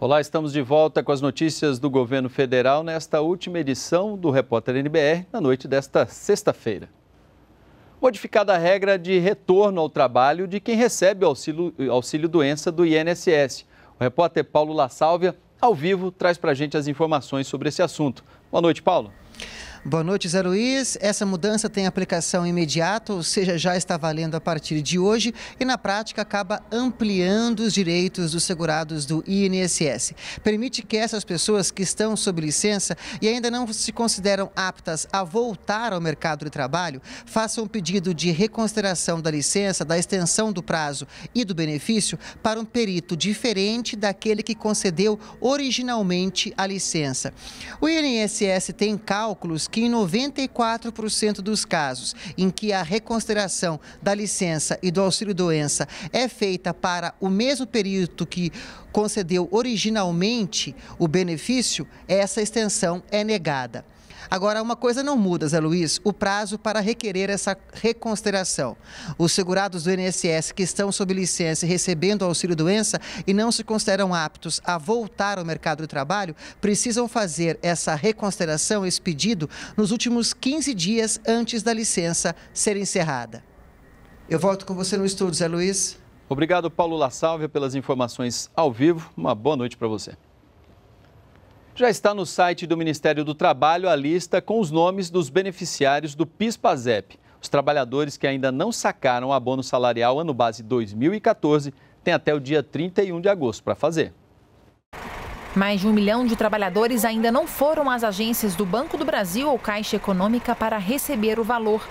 Olá, estamos de volta com as notícias do governo federal nesta última edição do Repórter NBR, na noite desta sexta-feira. Modificada a regra de retorno ao trabalho de quem recebe o auxílio, auxílio doença do INSS. O repórter Paulo La Sálvia ao vivo, traz para a gente as informações sobre esse assunto. Boa noite, Paulo. Boa noite, Zé Luiz. Essa mudança tem aplicação imediata, ou seja, já está valendo a partir de hoje e, na prática, acaba ampliando os direitos dos segurados do INSS. Permite que essas pessoas que estão sob licença e ainda não se consideram aptas a voltar ao mercado de trabalho façam um pedido de reconsideração da licença, da extensão do prazo e do benefício para um perito diferente daquele que concedeu originalmente a licença. O INSS tem cálculos que em 94% dos casos em que a reconsideração da licença e do auxílio-doença é feita para o mesmo período que concedeu originalmente o benefício, essa extensão é negada. Agora, uma coisa não muda, Zé Luiz, o prazo para requerer essa reconsideração. Os segurados do INSS que estão sob licença e recebendo auxílio-doença e não se consideram aptos a voltar ao mercado de trabalho, precisam fazer essa reconsideração, esse pedido, nos últimos 15 dias antes da licença ser encerrada. Eu volto com você no estúdio, Zé Luiz. Obrigado, Paulo La Salve, pelas informações ao vivo. Uma boa noite para você. Já está no site do Ministério do Trabalho a lista com os nomes dos beneficiários do PIS-PASEP. Os trabalhadores que ainda não sacaram o abono salarial ano base 2014 têm até o dia 31 de agosto para fazer. Mais de um milhão de trabalhadores ainda não foram às agências do Banco do Brasil ou Caixa Econômica para receber o valor.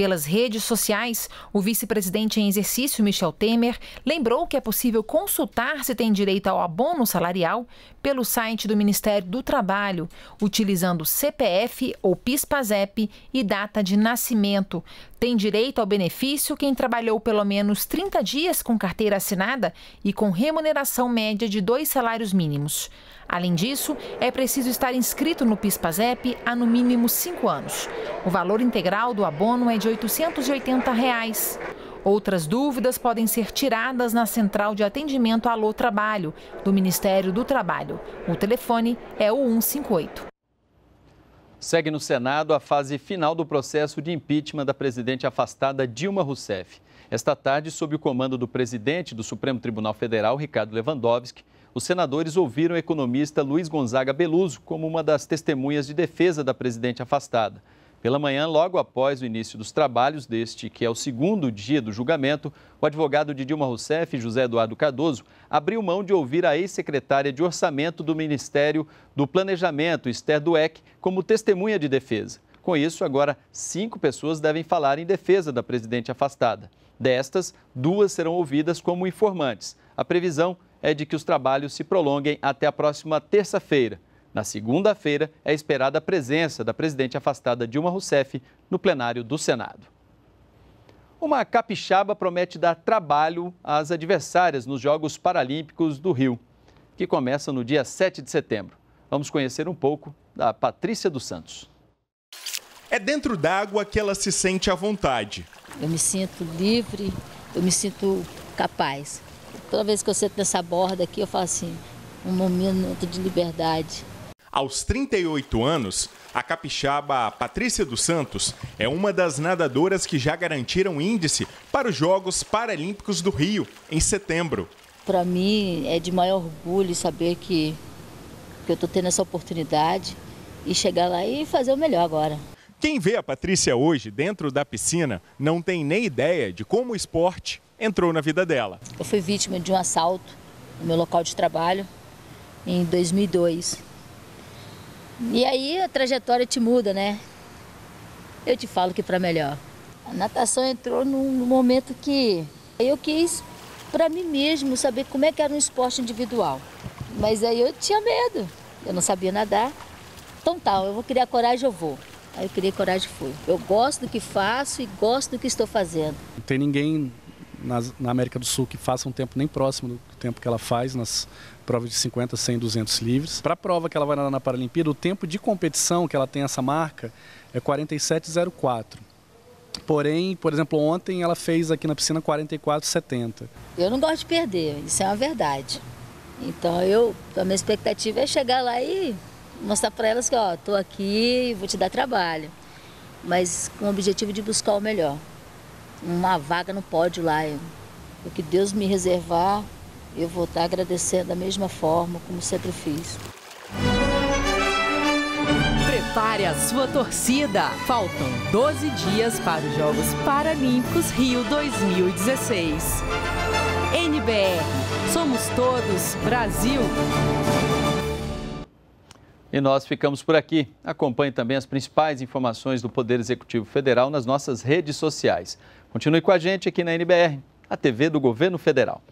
Pelas redes sociais, o vice-presidente em exercício, Michel Temer, lembrou que é possível consultar se tem direito ao abono salarial pelo site do Ministério do Trabalho, utilizando CPF ou PIS/PASEP e data de nascimento. Tem direito ao benefício quem trabalhou pelo menos 30 dias com carteira assinada e com remuneração média de dois salários mínimos. Além disso, é preciso estar inscrito no PIS/PASEP há no mínimo cinco anos. O valor integral do abono é de R$ 880. Reais. Outras dúvidas podem ser tiradas na Central de Atendimento Alô Trabalho, do Ministério do Trabalho. O telefone é o 158. Segue no Senado a fase final do processo de impeachment da presidente afastada Dilma Rousseff. Esta tarde, sob o comando do presidente do Supremo Tribunal Federal, Ricardo Lewandowski, os senadores ouviram o economista Luiz Gonzaga Beluso como uma das testemunhas de defesa da presidente afastada. Pela manhã, logo após o início dos trabalhos deste, que é o segundo dia do julgamento, o advogado de Dilma Rousseff, José Eduardo Cardoso, abriu mão de ouvir a ex-secretária de Orçamento do Ministério do Planejamento, Esther Dueck, como testemunha de defesa. Com isso, agora cinco pessoas devem falar em defesa da presidente afastada. Destas, duas serão ouvidas como informantes. A previsão é de que os trabalhos se prolonguem até a próxima terça-feira. Na segunda-feira, é esperada a presença da presidente afastada Dilma Rousseff no plenário do Senado. Uma capixaba promete dar trabalho às adversárias nos Jogos Paralímpicos do Rio, que começam no dia 7 de setembro. Vamos conhecer um pouco da Patrícia dos Santos. É dentro d'água que ela se sente à vontade. Eu me sinto livre, eu me sinto capaz. Toda vez que eu sento nessa borda aqui, eu falo assim, um momento de liberdade. Aos 38 anos, a capixaba Patrícia dos Santos é uma das nadadoras que já garantiram índice para os Jogos Paralímpicos do Rio, em setembro. Para mim é de maior orgulho saber que, que eu estou tendo essa oportunidade e chegar lá e fazer o melhor agora. Quem vê a Patrícia hoje dentro da piscina não tem nem ideia de como o esporte entrou na vida dela. Eu fui vítima de um assalto no meu local de trabalho em 2002 e aí a trajetória te muda, né? Eu te falo que para melhor. A natação entrou num momento que eu quis para mim mesmo saber como é que era um esporte individual. Mas aí eu tinha medo. Eu não sabia nadar. Então tá, eu vou criar coragem, eu vou. Aí eu criei coragem e fui. Eu gosto do que faço e gosto do que estou fazendo. Não tem ninguém nas, na América do Sul que faça um tempo nem próximo do tempo que ela faz nas provas de 50, 100, 200 livres. Para a prova que ela vai nadar na Paralimpíada, o tempo de competição que ela tem essa marca é 4704. Porém, por exemplo, ontem ela fez aqui na piscina 44,70. Eu não gosto de perder, isso é uma verdade. Então eu, a minha expectativa é chegar lá e mostrar para elas que ó, aqui aqui, vou te dar trabalho, mas com o objetivo de buscar o melhor uma vaga no pódio lá. O que Deus me reservar, eu vou estar agradecendo da mesma forma como sempre fiz. Prepare a sua torcida. Faltam 12 dias para os Jogos Paralímpicos Rio 2016. NBR, somos todos Brasil. E nós ficamos por aqui. Acompanhe também as principais informações do Poder Executivo Federal nas nossas redes sociais. Continue com a gente aqui na NBR, a TV do Governo Federal.